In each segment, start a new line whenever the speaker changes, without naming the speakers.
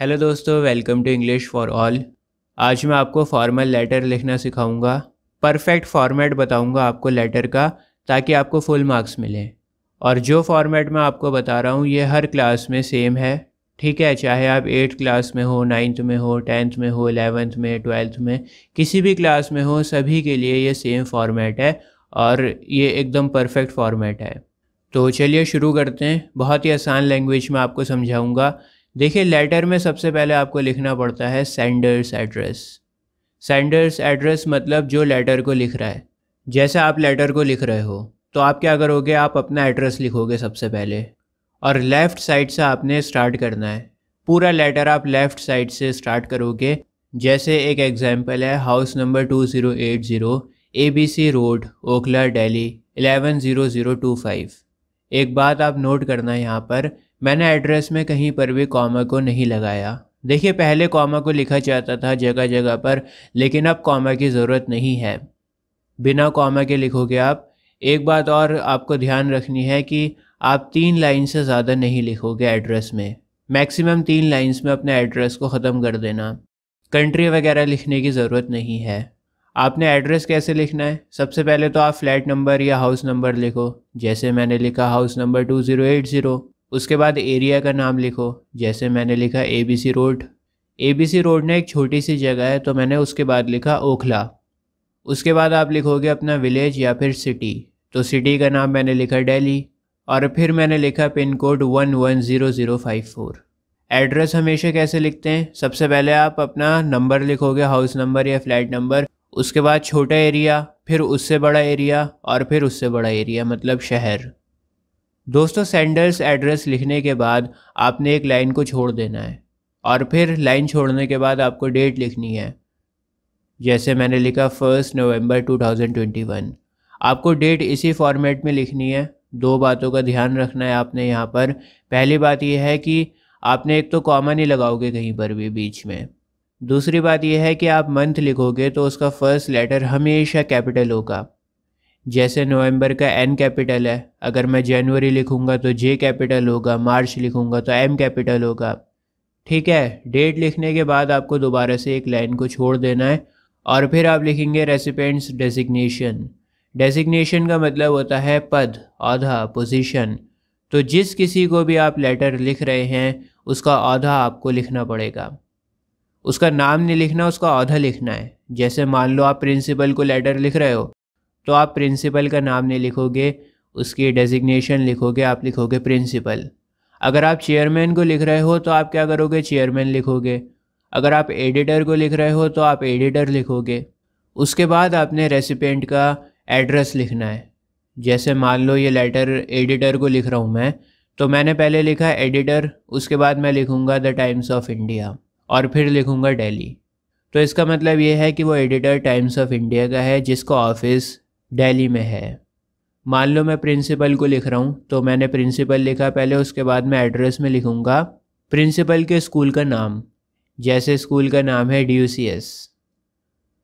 hello दोस्तों welcome to English for all आज मैं आपको फॉर्मल लेटर लिखना सिखाऊंगा परफेक्ट फॉर्मेट बताऊंगा आपको लेटर का ताकि आपको फुल मार्क्स मिले और जो फॉर्मेट मैं आपको बता रहा हूँ ये हर क्लास में सेम है ठीक है चाहे आप एट्थ क्लास में हो नाइन्थ में हो टेंथ में हो एलेवेंथ में ट्वेल्थ में किसी भी क्लास में हो सभी के लिए ये सेम फॉर्मेट है और ये एकदम परफेक्ट फॉर्मेट है तो चलिए शुरू करते हैं बहुत ही आसान लैंग्वेज में आपको समझाऊँगा देखिए लेटर में सबसे पहले आपको लिखना पड़ता है सेंडर्स एड्रेस सेंडर्स एड्रेस मतलब जो लेटर को लिख रहा है जैसे आप लेटर को लिख रहे हो तो आप क्या करोगे आप अपना एड्रेस लिखोगे सबसे पहले और लेफ़्ट साइड से आपने स्टार्ट करना है पूरा लेटर आप लेफ़्ट साइड से स्टार्ट करोगे जैसे एक एग्जाम्पल है house number two zero eight zero A B C road Okhla Delhi eleven zero zero two five एक बात आप नोट करना यहाँ पर मैंने एड्रेस में कहीं पर भी कॉमा को नहीं लगाया देखिए पहले कॉमा को लिखा जाता था जगह जगह पर लेकिन अब कॉमा की ज़रूरत नहीं है बिना कॉमा के लिखोगे आप एक बात और आपको ध्यान रखनी है कि आप तीन लाइन से ज़्यादा नहीं लिखोगे एड्रेस में मैक्सिमम तीन लाइंस में अपने एड्रेस को ख़त्म कर देना कंट्री वगैरह लिखने की ज़रूरत नहीं है आपने एड्रेस कैसे लिखना है सबसे पहले तो आप फ्लैट नंबर या हाउस नंबर लिखो जैसे मैंने लिखा house number two zero eight zero उसके बाद एरिया का नाम लिखो जैसे मैंने लिखा A B C road A B C road ने एक छोटी सी जगह है तो मैंने उसके बाद लिखा ओखला उसके बाद आप लिखोगे अपना विलेज या फिर सिटी तो सिटी का नाम मैंने लिखा डेली और फिर मैंने लिखा pin code one one zero zero five four address हमेशा कैसे लिखते हैं सबसे पहले आप अपना नंबर लिखोगे हाउस नंबर या फ्लैट नंबर उसके बाद छोटा एरिया फिर उससे बड़ा एरिया और फिर उससे बड़ा एरिया मतलब शहर दोस्तों सेंडर्स एड्रेस लिखने के बाद आपने एक लाइन को छोड़ देना है और फिर लाइन छोड़ने के बाद आपको डेट लिखनी है जैसे मैंने लिखा फर्स्ट नवंबर 2021 आपको डेट इसी फॉर्मेट में लिखनी है दो बातों का ध्यान रखना है आपने यहाँ पर पहली बात यह है कि आपने एक तो कॉमा नहीं लगाओगे कहीं पर भी बीच में दूसरी बात यह है कि आप मंथ लिखोगे तो उसका फर्स्ट लेटर हमेशा कैपिटल होगा जैसे नवंबर का एन कैपिटल है अगर मैं जनवरी लिखूंगा तो जे कैपिटल होगा मार्च लिखूंगा तो एम कैपिटल होगा ठीक है डेट लिखने के बाद आपको दोबारा से एक लाइन को छोड़ देना है और फिर आप लिखेंगे रेसिपेंट्स डेजिग्नेशन डेजिग्नेशन का मतलब होता है पद आधा पोजिशन तो जिस किसी को भी आप लेटर लिख रहे हैं उसका आधा आपको लिखना पड़ेगा उसका नाम नहीं लिखना उसका औधा लिखना है जैसे मान लो आप प्रिंसिपल को लेटर लिख रहे हो तो आप प्रिंसिपल का नाम नहीं लिखोगे उसकी डेजिग्नेशन लिखोगे आप लिखोगे प्रिंसिपल अगर आप चेयरमैन को लिख रहे हो तो आप क्या करोगे चेयरमैन लिखोगे अगर आप एडिटर को लिख रहे हो तो आप एडिटर लिखोगे उसके बाद आपने रेसिपेंट का एड्रेस लिखना है जैसे मान लो ये लेटर एडिटर को लिख रहा हूँ मैं तो मैंने पहले लिखा एडिटर उसके बाद मैं लिखूँगा द टाइम्स ऑफ इंडिया और फिर लिखूँगा डेली तो इसका मतलब ये है कि वो एडिटर टाइम्स ऑफ इंडिया का है जिसका ऑफिस डेली में है मान लो मैं प्रिंसिपल को लिख रहा हूँ तो मैंने प्रिंसिपल लिखा पहले उसके बाद मैं एड्रेस में लिखूँगा प्रिंसिपल के स्कूल का नाम जैसे स्कूल का नाम है डी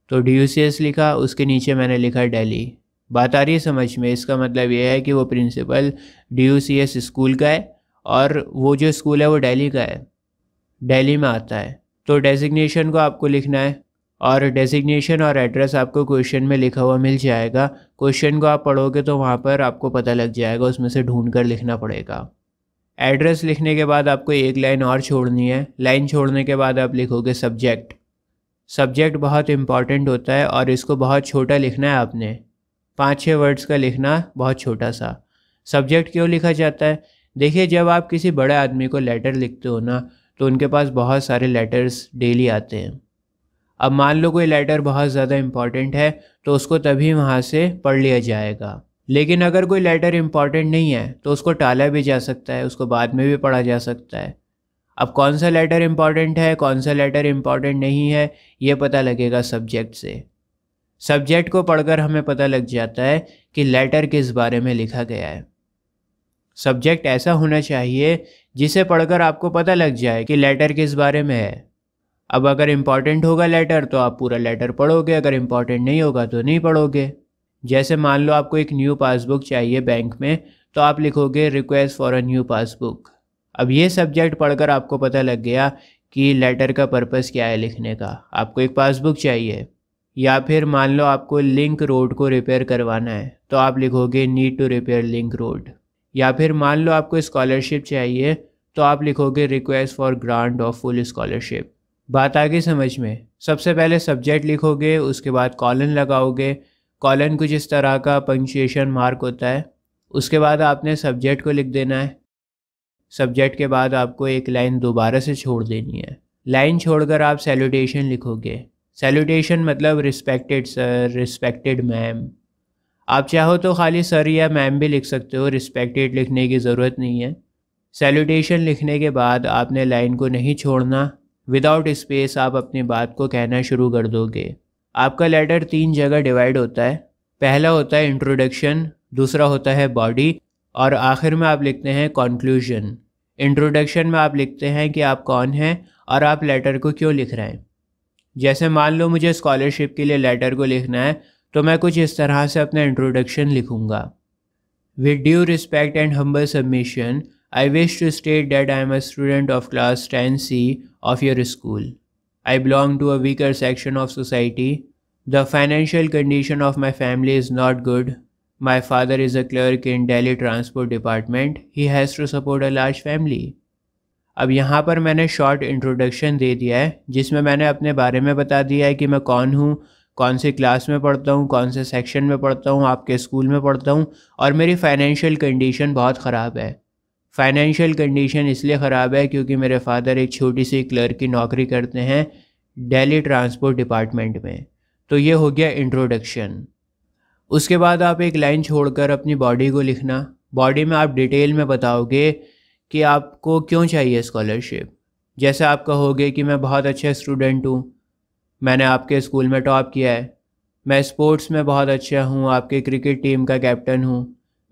तो डी लिखा उसके नीचे मैंने लिखा डेली बात आ रही है समझ में इसका मतलब यह है कि वो प्रिंसिपल डी स्कूल का है और वो जो स्कूल है वो डेली का है दिल्ली में आता है तो डेजिग्नेशन को आपको लिखना है और डेजिग्नेशन और एड्रेस आपको क्वेश्चन में लिखा हुआ मिल जाएगा क्वेश्चन को आप पढ़ोगे तो वहाँ पर आपको पता लग जाएगा उसमें से ढूंढ कर लिखना पड़ेगा एड्रेस लिखने के बाद आपको एक लाइन और छोड़नी है लाइन छोड़ने के बाद आप लिखोगे सब्जेक्ट सब्जेक्ट बहुत इंपॉर्टेंट होता है और इसको बहुत छोटा लिखना है आपने पाँच छः वर्ड्स का लिखना बहुत छोटा सा सब्जेक्ट क्यों लिखा जाता है देखिए जब आप किसी बड़े आदमी को लेटर लिखते हो ना तो उनके पास बहुत सारे लेटर्स डेली आते हैं अब मान लो कोई लेटर बहुत ज़्यादा इम्पॉर्टेंट है तो उसको तभी वहाँ से पढ़ लिया जाएगा लेकिन अगर कोई लेटर इम्पॉर्टेंट नहीं है तो उसको टाला भी जा सकता है उसको बाद में भी पढ़ा जा सकता है अब कौन सा लेटर इम्पॉर्टेंट है कौन सा लेटर इम्पॉर्टेंट नहीं है ये पता लगेगा सब्जेक्ट से सब्जेक्ट को पढ़कर हमें पता लग जाता है कि लेटर किस बारे में लिखा गया है सब्जेक्ट ऐसा होना चाहिए जिसे पढ़कर आपको पता लग जाए कि लेटर किस बारे में है अब अगर इम्पॉर्टेंट होगा लेटर तो आप पूरा लेटर पढ़ोगे अगर इम्पॉर्टेंट नहीं होगा तो नहीं पढ़ोगे जैसे मान लो आपको एक न्यू पासबुक चाहिए बैंक में तो आप लिखोगे request for a new passbook अब ये सब्जेक्ट पढ़कर आपको पता लग गया कि लेटर का पर्पस क्या है लिखने का आपको एक पासबुक चाहिए या फिर मान लो आपको लिंक रोड को रिपेयर करवाना है तो आप लिखोगे need to repair link road या फिर मान लो आपको स्कॉलरशिप चाहिए तो आप लिखोगे request for grant of full scholarship बात आगे समझ में सबसे पहले सब्जेक्ट लिखोगे उसके बाद कॉलन लगाओगे कॉलन कुछ इस तरह का पंक्चुएशन मार्क होता है उसके बाद आपने सब्जेक्ट को लिख देना है सब्जेक्ट के बाद आपको एक लाइन दोबारा से छोड़ देनी है लाइन छोड़कर आप सैल्यूटेशन लिखोगे सैल्यूटेशन मतलब रिस्पेक्टेड सर रिस्पेक्टेड मैम आप चाहो तो खाली सर या मैम भी लिख सकते हो रिस्पेक्टेड लिखने की ज़रूरत नहीं है सैल्यूटेशन लिखने के बाद आपने लाइन को नहीं छोड़ना विदाउट स्पेस आप अपनी बात को कहना शुरू कर दोगे आपका लेटर तीन जगह डिवाइड होता है पहला होता है इंट्रोडक्शन दूसरा होता है बॉडी और आखिर में आप लिखते हैं कॉन्क्लूजन इंट्रोडक्शन में आप लिखते हैं कि आप कौन हैं और आप लेटर को क्यों लिख रहे हैं जैसे मान लो मुझे स्कॉलरशिप के लिए लेटर को लिखना है तो मैं कुछ इस तरह से अपना इंट्रोडक्शन लिखूंगा with due respect and humble submission I wish to state that I am a student of class ten C of your school I belong to a weaker section of society the financial condition of my family is not good my father is a clerk in Delhi transport department he has to support a large family अब यहाँ पर मैंने short introduction दे दिया है जिसमें मैंने अपने बारे में बता दिया है कि मैं कौन हूँ कौन सी क्लास में पढ़ता हूँ कौन से सेक्शन में पढ़ता हूँ आपके स्कूल में पढ़ता हूँ और मेरी फाइनेंशियल कंडीशन बहुत ख़राब है फाइनेंशियल कंडीशन इसलिए ख़राब है क्योंकि मेरे फादर एक छोटी सी क्लर्क की नौकरी करते हैं डेली ट्रांसपोर्ट डिपार्टमेंट में तो ये हो गया इंट्रोडक्शन उसके बाद आप एक लाइन छोड़कर अपनी बॉडी को लिखना बॉडी में आप डिटेल में बताओगे कि आपको क्यों चाहिए स्कॉलरशिप जैसे आप कहोगे कि मैं बहुत अच्छा स्टूडेंट हूँ मैंने आपके स्कूल में टॉप किया है मैं स्पोर्ट्स में बहुत अच्छा हूँ आपके क्रिकेट टीम का कैप्टन हूँ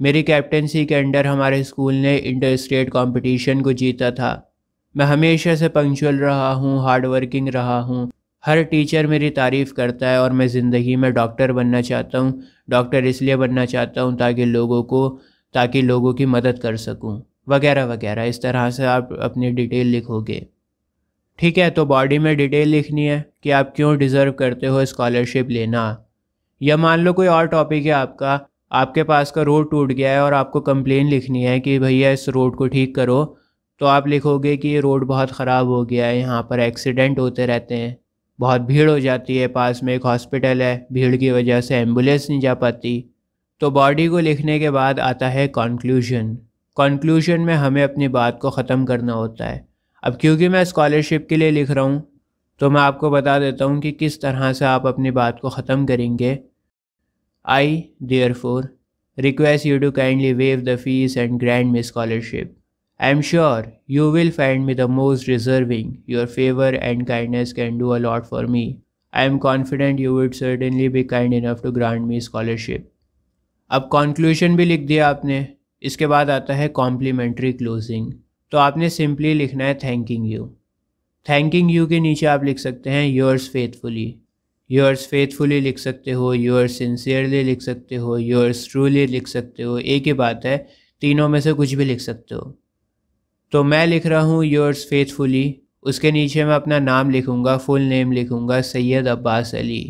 मेरी कैप्टनसी के अंडर हमारे स्कूल ने इंटर स्टेट कॉम्पिटिशन को जीता था मैं हमेशा से पंक्चुअल रहा हूँ हार्डवर्किंग रहा हूँ हर टीचर मेरी तारीफ़ करता है और मैं ज़िंदगी में डॉक्टर बनना चाहता हूँ डॉक्टर इसलिए बनना चाहता हूँ ताकि लोगों को ताकि लोगों की मदद कर सकूँ वगैरह वगैरह इस तरह से आप अपनी डिटेल लिखोगे ठीक है तो बॉडी में डिटेल लिखनी है कि आप क्यों डिज़र्व करते हो स्कॉलरशिप लेना या मान लो कोई और टॉपिक है आपका आपके पास का रोड टूट गया है और आपको कंप्लेन लिखनी है कि भैया इस रोड को ठीक करो तो आप लिखोगे कि ये रोड बहुत ख़राब हो गया है यहाँ पर एक्सीडेंट होते रहते हैं बहुत भीड़ हो जाती है पास में एक हॉस्पिटल है भीड़ की वजह से एम्बुलेंस नहीं जा पाती तो बॉडी को लिखने के बाद आता है कॉन्क्लूजन कॉन्क्लूजन में हमें अपनी बात को ख़त्म करना होता है अब क्योंकि मैं स्कॉलरशिप के लिए लिख रहा हूँ तो मैं आपको बता देता हूँ कि किस तरह से आप अपनी बात को ख़त्म करेंगे I therefore request you to kindly waive the fees and grant me scholarship I am sure you will find me the most deserving your favour and kindness can do a lot for me I am confident you would certainly be kind enough to grant me scholarship अब conclusion भी लिख दिया आपने इसके बाद आता है complementary closing तो आपने सिंपली लिखना है थैंकिंग यू थैंकिंग यू के नीचे आप लिख सकते हैं योर्स फेथफुली योर्स फेथफुली लिख सकते हो योर्स सिंसियरली लिख सकते हो योर्स ट्रूली लिख सकते हो एक ही बात है तीनों में से कुछ भी लिख सकते हो तो मैं लिख रहा हूँ योर्स फेथफुली उसके नीचे मैं अपना नाम लिखूँगा फुल नेम लिखूँगा सैयद अब्बास अली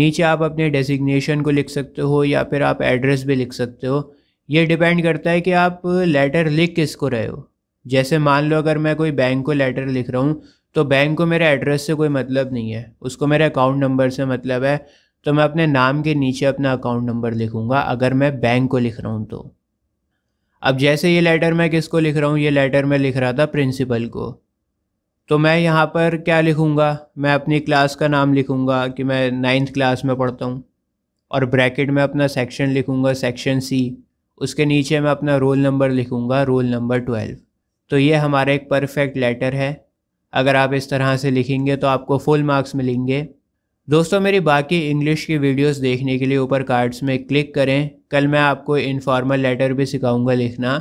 नीचे आप अपने डेसिग्नेशन को लिख सकते हो या फिर आप एड्रेस भी लिख सकते हो ये डिपेंड करता है कि आप लेटर लिख किसको रहे हो जैसे मान लो अगर मैं कोई बैंक को लेटर लिख रहा हूँ तो बैंक को मेरे एड्रेस से कोई मतलब नहीं है उसको मेरे अकाउंट नंबर से मतलब है तो मैं अपने नाम के नीचे अपना अकाउंट नंबर लिखूँगा अगर मैं बैंक को लिख रहा हूँ तो अब जैसे ये लेटर मैं किसको लिख रहा हूँ ये लेटर मैं लिख रहा था प्रिंसिपल को तो मैं यहाँ पर क्या लिखूँगा मैं अपनी क्लास का नाम लिखूँगा कि मैं नाइन्थ क्लास में पढ़ता हूँ और ब्रैकेट में अपना सेक्शन लिखूँगा सेक्शन सी उसके नीचे मैं अपना रोल नंबर लिखूँगा रोल नंबर ट्वेल्व तो ये हमारा एक परफेक्ट लेटर है अगर आप इस तरह से लिखेंगे तो आपको फुल मार्क्स मिलेंगे दोस्तों मेरी बाकी इंग्लिश की वीडियोस देखने के लिए ऊपर कार्ड्स में क्लिक करें कल मैं आपको इनफॉर्मल लेटर भी सिखाऊंगा लिखना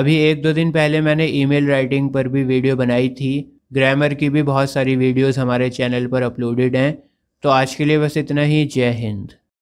अभी एक दो दिन पहले मैंने ईमेल राइटिंग पर भी वीडियो बनाई थी ग्रामर की भी बहुत सारी वीडियोस हमारे चैनल पर अपलोडेड हैं तो आज के लिए बस इतना ही जय हिंद